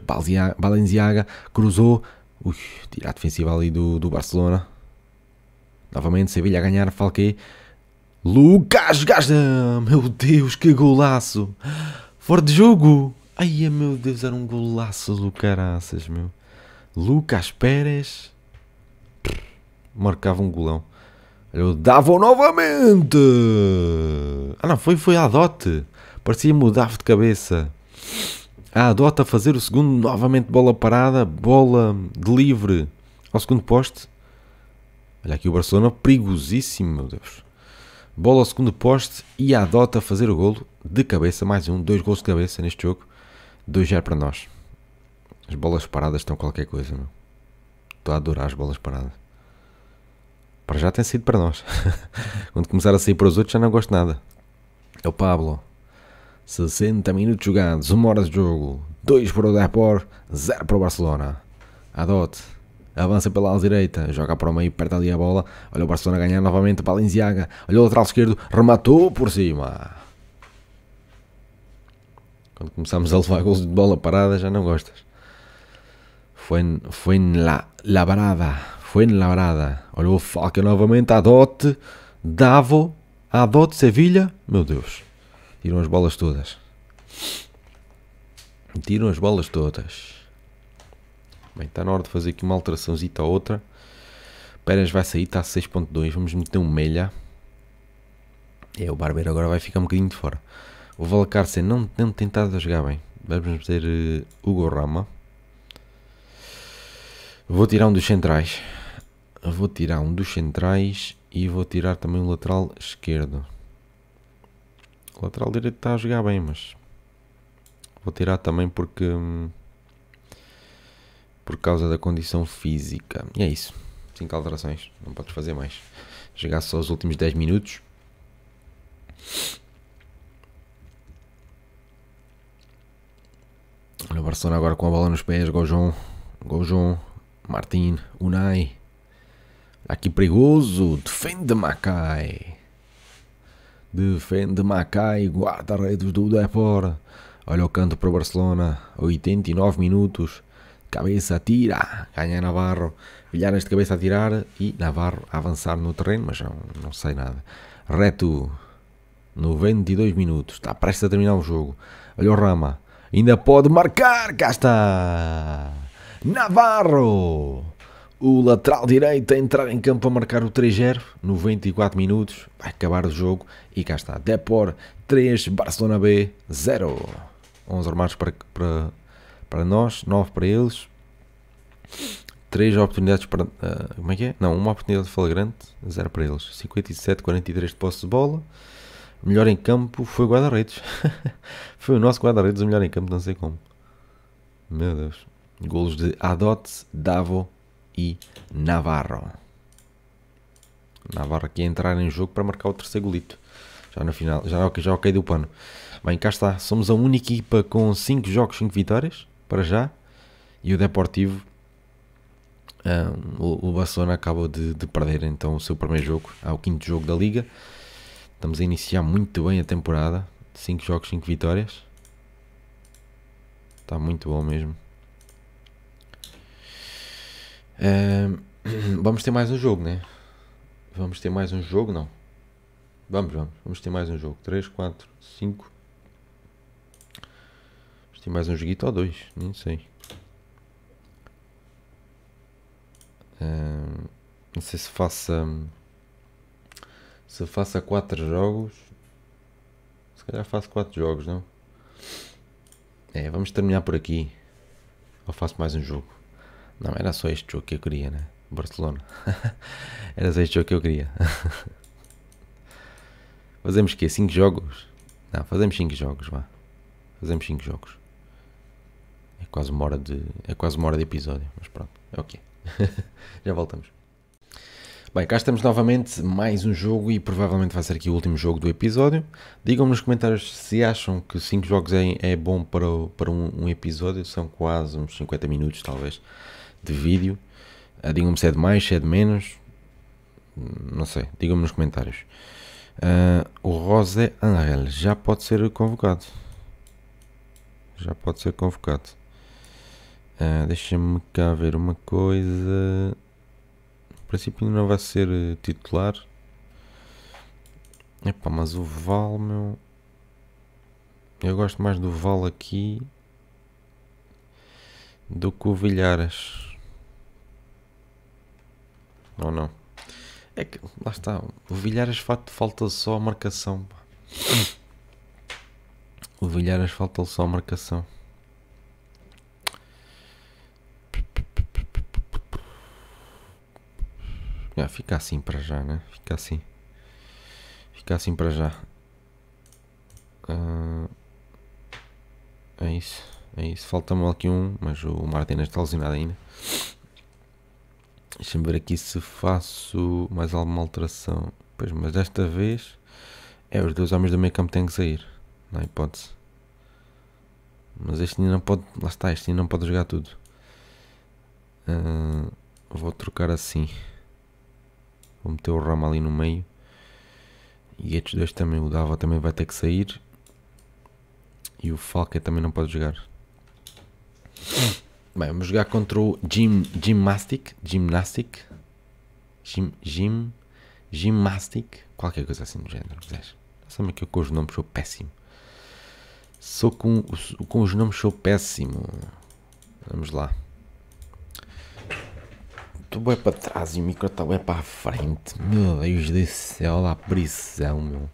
Balenciaga cruzou. Ui, tira a defensiva ali do, do Barcelona. Novamente, Sevilha a ganhar, Falquê. Lucas Gasta! Meu Deus, que golaço! Fora de jogo! Ai, é, meu Deus, era um golaço do caraças, meu. Lucas Pérez marcava um golão. Eu dava novamente! Ah não, foi, foi a dote. Parecia mudar de cabeça. Ah, adota fazer o segundo, novamente bola parada, bola de livre ao segundo poste. Olha aqui o Barcelona, perigosíssimo, meu Deus. Bola ao segundo poste e a adota fazer o golo de cabeça, mais um, dois gols de cabeça neste jogo. 2-0 para nós. As bolas paradas estão qualquer coisa, meu. Estou a adorar as bolas paradas. Para já tem sido para nós. [LAUGHS] Quando começar a sair para os outros já não gosto nada. É o Pablo, 60 minutos jogados, 1 hora de jogo, 2 para o Depor, 0 para o Barcelona. Adote, avança pela ala direita, joga para o meio, perde ali a bola, olha o Barcelona ganhar novamente para Linziaga, olha o lateral esquerdo, rematou por cima. Quando começamos a levar gols de bola parada já não gostas. Foi, foi na labrada, foi na labrada. Olha o Falca novamente, Adote, Davo, Adote Sevilha, meu Deus. Tiram as bolas todas. Tiram as bolas todas. Bem, está na hora de fazer aqui uma alteraçãozita ou outra. Pérez vai sair, está a 6.2. Vamos meter um melha. É, o Barbeiro agora vai ficar um bocadinho de fora. O Valcarce não tem tentado a jogar bem. Vamos meter uh, Hugo Rama. Vou tirar um dos centrais. Vou tirar um dos centrais e vou tirar também o lateral esquerdo. O lateral direito está a jogar bem, mas vou tirar também porque hum, por causa da condição física. E é isso. 5 alterações, não podes fazer mais. Jogar só os últimos 10 minutos. O Barcelona agora com a bola nos pés, Gojon, Gojon, Martin, Unai. Aqui perigoso, defende Macai. Defende Macai, guarda-redes do Depor. É Olha o canto para o Barcelona, 89 minutos. Cabeça tira, ganha Navarro. Vilhares de cabeça a tirar e Navarro a avançar no terreno, mas não, não sei nada. Reto, 92 minutos, está prestes a terminar o jogo. Olha o Rama, ainda pode marcar, cá está. Navarro! o lateral direito a entrar em campo a marcar o 3-0, 94 minutos, vai acabar o jogo e cá está, Depor 3, Barcelona B 0, 11 armados para, para, para nós, 9 para eles, 3 oportunidades para, uh, como é que é? Não, uma oportunidade flagrante, 0 para eles, 57, 43 de posse de bola, melhor em campo foi o guarda-redes, [LAUGHS] foi o nosso guarda-redes o melhor em campo, não sei como, meu Deus, golos de Adot, Davo, e Navarro. Navarro aqui a entrar em jogo para marcar o terceiro golito. Já no final, já, já ok do pano. Bem, cá está. Somos a única equipa com 5 jogos, 5 vitórias, para já. E o Deportivo, um, ah, o, o Barcelona acaba de, de perder então o seu primeiro jogo, ao ah, quinto jogo da Liga. Estamos a iniciar muito bem a temporada. 5 jogos, 5 vitórias. Está muito bom mesmo. [CLEARS THROAT] vamos ter mais um jogo, né? Vamos ter mais um jogo, não? Vamos, vamos. Vamos ter mais um jogo. 3, 4, 5. Vamos ter mais um joguito ou dois. Nem sei. Uh, não sei se faça. Se faça 4 jogos. Se calhar faço 4 jogos, não? É, vamos terminar por aqui. Ou faço mais um jogo. Não, era só este jogo que eu queria, né? Barcelona. [LAUGHS] era só este jogo que eu queria. [LAUGHS] fazemos o quê? 5 jogos? Não, fazemos 5 jogos, vá. Fazemos 5 jogos. É quase uma hora de. É quase uma hora de episódio, mas pronto, é ok. [LAUGHS] Já voltamos. Bem, cá estamos novamente, mais um jogo e provavelmente vai ser aqui o último jogo do episódio. Digam-me nos comentários se acham que 5 jogos é, é bom para, o, para um, um, episódio, são quase uns 50 minutos talvez de vídeo. Uh, digam-me se é de mais, se é de menos. Não sei, digam-me nos comentários. Uh, o Rosé Angel já pode ser convocado. Já pode ser convocado. Uh, Deixa-me cá ver uma coisa. No princípio não vai ser titular. Epá, mas o Val, meu. Eu gosto mais do Val aqui do que o Vilharas. Não, não. É que, lá está. O Vilhares falta só a marcação. O Vilhares falta só a marcação. Ah, fica assim para já, né? Fica assim. Fica assim para já. Uh, é isso. É isso. Falta-me aqui um, mas o Martínez está lesionado ainda. Deixa-me ver aqui se faço mais alguma alteração. Pois, mas desta vez. É, os dois homens do meio campo têm que sair. Não hipótese. Mas este não pode. Lá está, este não pode jogar tudo. Uh, vou trocar assim. Vou meter o Rama ali no meio. E estes dois também. O Dava também vai ter que sair. E o Falca também não pode jogar. Bem, vamos jogar contra o Gym, Gymnastic. Gymnastic. Gym, gym, gymnastic. Qualquer coisa assim do género. Sabe que eu com os nomes sou péssimo. Sou com, com os nomes sou péssimo. Vamos lá. Estou bem para trás e o micro está bem para a frente. Meu Deus do céu, lá a prisão, meu.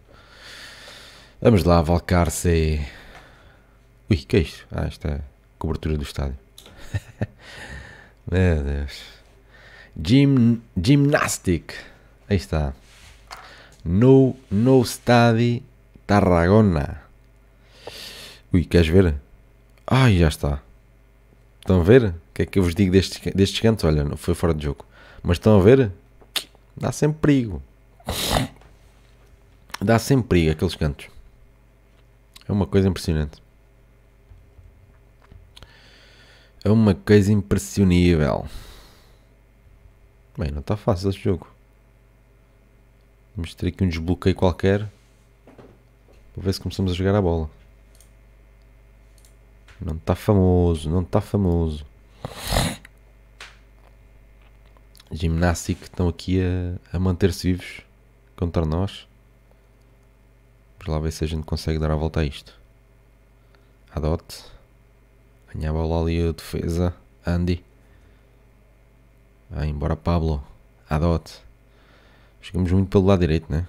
Vamos lá, Valcarce. Ui, que é isto? Ah, esta é cobertura do estádio. [LAUGHS] Meu Deus. Gym, gymnastic. Aí está. No, no study Tarragona. Ui, queres ver? Ai, já está. Estão a ver? O que é que eu vos digo destes, destes cantos? Olha, não foi fora de jogo. Mas estão a ver? Dá sempre perigo. Dá sempre perigo aqueles cantos. É uma coisa impressionante. É uma coisa impressionível. Bem, não está fácil este jogo. Vamos ter aqui um desbloqueio qualquer. Para ver se começamos a jogar a bola. Não está famoso, não está famoso. Gimnástico estão aqui a, a manter-se vivos contra nós. Vamos lá ver se a gente consegue dar a volta a isto. Adote. Ganha a bola ali a defesa. Andy. Vai embora Pablo. Adote. Chegamos muito pelo lado direito, né?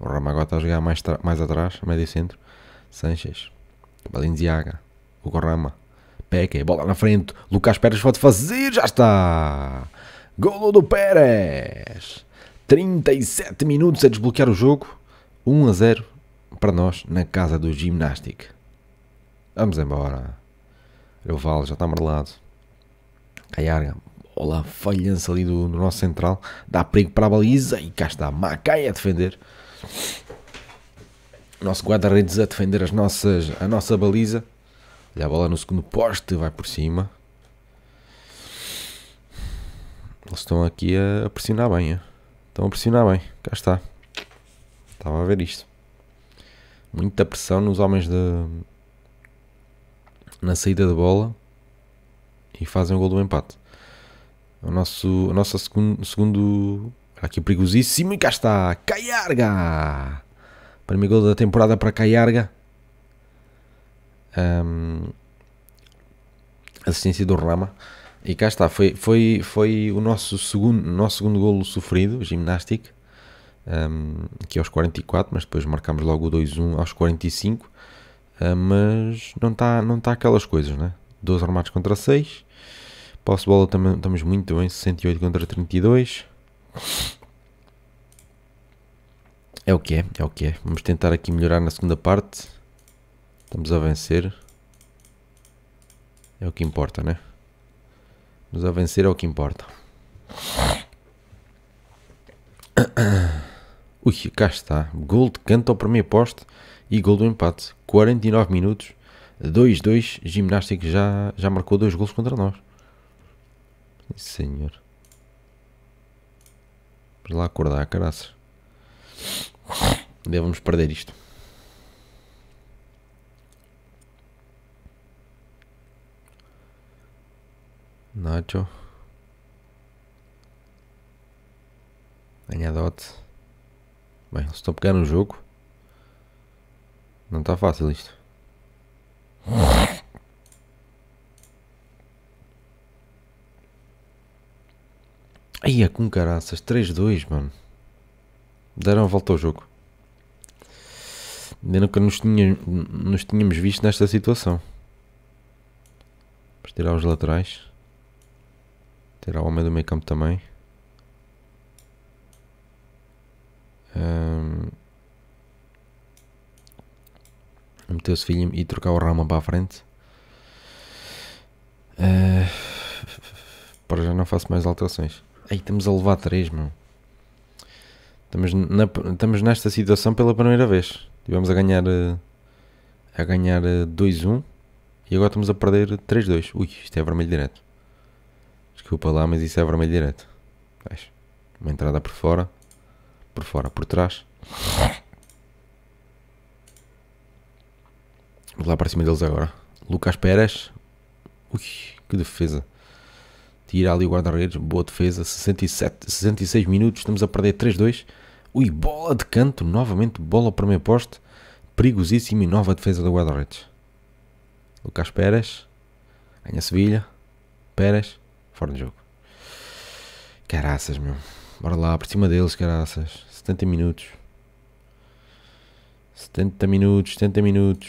O Ramagota está a jogar mais, mais atrás, médio centro. Sanches. Balinziaga. O Corrama. Peque. Bola na frente. Lucas Pérez pode fazer. Já está. Golo do Pérez. 37 minutos a desbloquear o jogo. 1 a 0 para nós na casa do Gimnástica. Vamos embora. Eu vale, já está amarelado. Caiarga, olá, falhança ali do, do, nosso central. Dá perigo para a baliza e cá está Macaia a defender. Nosso guarda-redes a defender as nossas, a nossa baliza. Olha a bola no segundo poste, vai por cima. Eles estão aqui a pressionar bem. É? Estão a pressionar bem. Cá está. Estava a ver isto. Muita pressão nos homens de, na saída da bola e fazem o gol do empate. O nosso, a nossa segundo, segundo aqui perigosíssimo e cá está Caiarga! Primeiro gol da temporada para Caiarga. Um, assistência do Rama. E cá está, foi, foi, foi o nosso segundo, nosso segundo golo sofrido, Gimnastic, um, que aos 44, mas depois marcamos logo o 2-1 aos 45. Ah, mas não está não tá aquelas coisas, né? 12 armados contra 6. Posse bola também estamos muito bem, 68 contra 32. É o que é, é o que é. Vamos tentar aqui melhorar na segunda parte. Estamos a vencer. É o que importa, né? Nos a vencer é o que importa. [COUGHS] Ui, cá está. Gold canta o primeiro poste e gol do empate. 49 minutos, 2-2. Gimnástico já, já marcou dois gols contra nós. Senhor. Vamos lá acordar, caraças. Devemos perder isto. Nacho. Anhadote. Bem, eles estão a pegar no jogo. Não está fácil isto. Aí é com caraças. 3-2, mano. Deram a volta ao jogo. Ainda nunca nos, tinha, nos tínhamos visto nesta situação. Vamos tirar os laterais. Tirar o homem do meio campo também. Um, meteu-se filho e trocar o rama para a frente. Uh, para já não faço mais alterações. Aí estamos a levar 3, mano. Estamos, na, estamos nesta situação pela primeira vez. Tivemos a ganhar ah, a ganhar 2-1 ah, e agora estamos a perder 3-2. Ui, isto é vermelho direto. Desculpa lá, mas isso é vermelho direto. Uma entrada por fora, por fora, por trás. Vou lá para cima deles agora. Lucas Pérez. Ui, que defesa. Tira ali o guarda-redes. Boa defesa. 67, 66 minutos. Estamos a perder 3-2. Ui, bola de canto. Novamente bola para o meio poste. Perigosíssimo e nova defesa do guarda-redes. Lucas Pérez. Ganha Sevilha. Pérez. Fora de jogo. Caraças, meu. Bora lá, para cima deles, caraças. 70 minutos. 70 minutos, 70 minutos.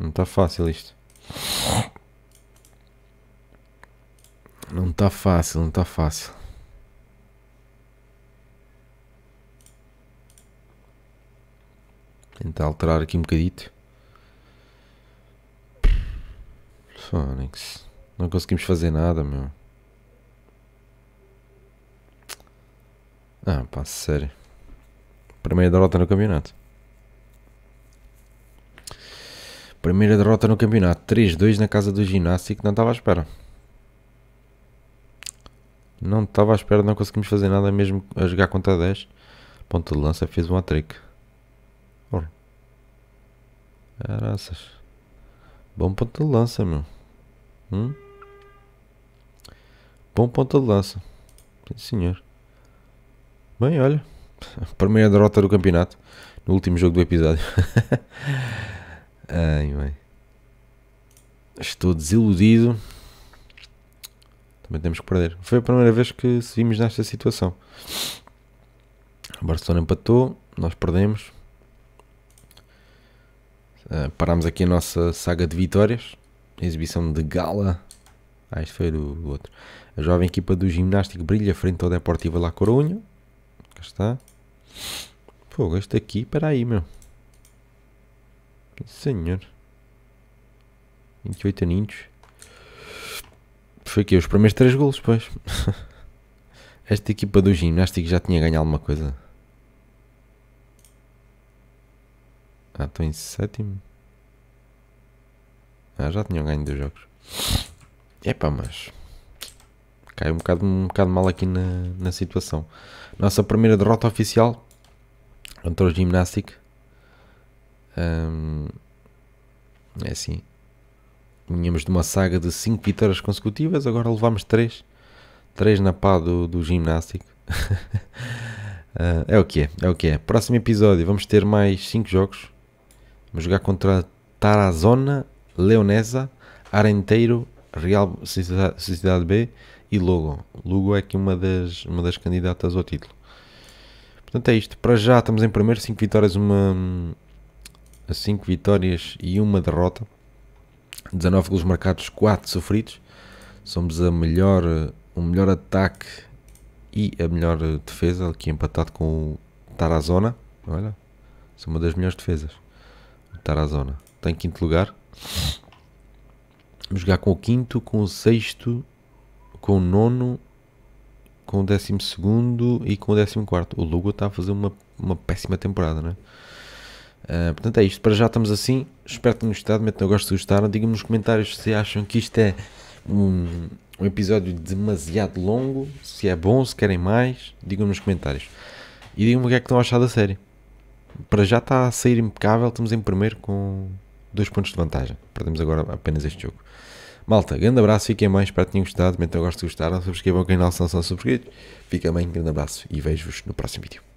Não está fácil isto. Não está fácil, não está fácil. Tentar alterar aqui um bocadito. Phonics. Não conseguimos fazer nada, meu. Ah, pá, sério. Primeira derrota no campeonato. Primeira derrota no campeonato, 3-2 na casa do ginástico, não estava à espera. Não estava à espera, não conseguimos fazer nada mesmo a jogar contra 10. Ponto de lança fez um hat-trick. Bom ponto de lança, meu. Hum? Bom ponto de lança. Sim, senhor. Bem, olha. [LAUGHS] Primeira derrota do campeonato. No último jogo do episódio. [LAUGHS] Ai, Estou desiludido. Também temos que perder. Foi a primeira vez que se vimos nesta situação. O Barcelona empatou, nós perdemos. Uh, parámos aqui a nossa saga de vitórias. Exibição de gala. Ah, isto foi do, do outro. A jovem equipa do Gimnástico brilha frente ao Deportivo La Coruña. Cá está. Fogo este aqui, para aí meu. Senhor. 28 aninhos. Foi aqui os primeiros 3 golos, pois. [LAUGHS] Esta equipa do Gimnástico já tinha ganho alguma coisa. Ah, estou em sétimo. Ah, já tinham ganho dois jogos. Epá, mas... Caiu um bocado, um bocado mal aqui na, na situação. Nossa primeira derrota oficial contra o Gimnástico é assim. Vinhamos de uma saga de 5 vitórias consecutivas, agora levámos 3. 3 na pá do, do ginástico. uh, [LAUGHS] ah, é o que é, é o que é. Próximo episódio vamos ter mais 5 jogos. Vamos jogar contra Tarazona, Leonesa, Arenteiro, Real Sociedade B e Lugo. Lugo é aqui uma das, uma das candidatas ao título. Portanto é isto. Para já estamos em primeiro, 5 vitórias, uma, a 5 vitórias e uma derrota. 19 gols marcados, 4 sofridos. Somos a melhor, o melhor ataque e a melhor defesa, aqui empatado com o Tarazona. Olha, são uma das melhores defesas. O Tarazona tem quinto lugar. Vamos jogar com o quinto, com o sexto, com o nono, com o décimo segundo e com o décimo quarto. O Lugo está a fazer uma, uma péssima temporada, não é? Ah, portanto é isto, para já estamos assim. Espero que tenham gostado, metam gosto se gostaram. Digam-me nos comentários se acham que isto é um, um, episódio demasiado longo, se é bom, se querem mais. Digam-me nos comentários. E digam-me o que é que estão a achar da série. Para já está a sair impecável, estamos em primeiro com dois pontos de vantagem. Perdemos agora apenas este jogo. Malta, grande abraço, fiquem bem, espero que tenham gostado, metam gosto se gostaram, subscrevam o canal se não são subscritos. Fiquem bem, grande abraço e vejo-vos no próximo vídeo.